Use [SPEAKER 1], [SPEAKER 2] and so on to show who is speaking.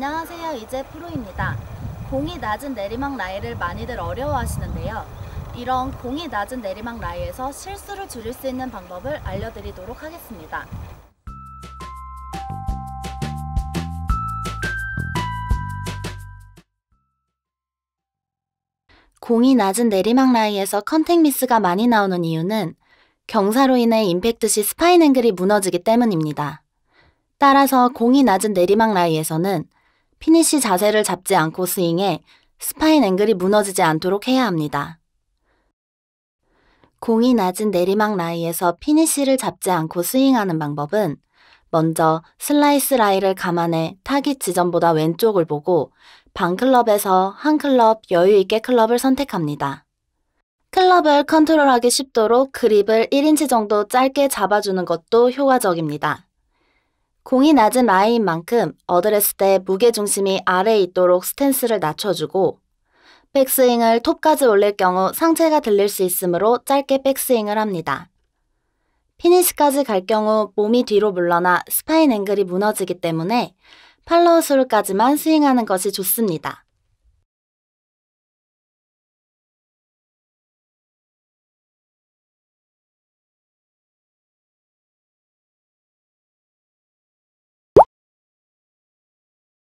[SPEAKER 1] 안녕하세요 이제 프로입니다. 공이 낮은 내리막 라이를 많이들 어려워하시는데요. 이런 공이 낮은 내리막 라이에서 실수를 줄일 수 있는 방법을 알려드리도록 하겠습니다. 공이 낮은 내리막 라이에서 컨택 미스가 많이 나오는 이유는 경사로 인해 임팩트시 스파인 앵글이 무너지기 때문입니다. 따라서 공이 낮은 내리막 라이에서는 피니쉬 자세를 잡지 않고 스윙해 스파인 앵글이 무너지지 않도록 해야 합니다. 공이 낮은 내리막 라이에서 피니쉬를 잡지 않고 스윙하는 방법은 먼저 슬라이스 라이를 감안해 타깃 지점보다 왼쪽을 보고 반클럽에서 한 클럽 여유있게 클럽을 선택합니다. 클럽을 컨트롤하기 쉽도록 그립을 1인치 정도 짧게 잡아주는 것도 효과적입니다. 공이 낮은 라인 만큼 어드레스 때 무게중심이 아래에 있도록 스탠스를 낮춰주고 백스윙을 톱까지 올릴 경우 상체가 들릴 수 있으므로 짧게 백스윙을 합니다. 피니시까지 갈 경우 몸이 뒤로 물러나 스파인 앵글이 무너지기 때문에 팔로우 술까지만 스윙하는 것이 좋습니다.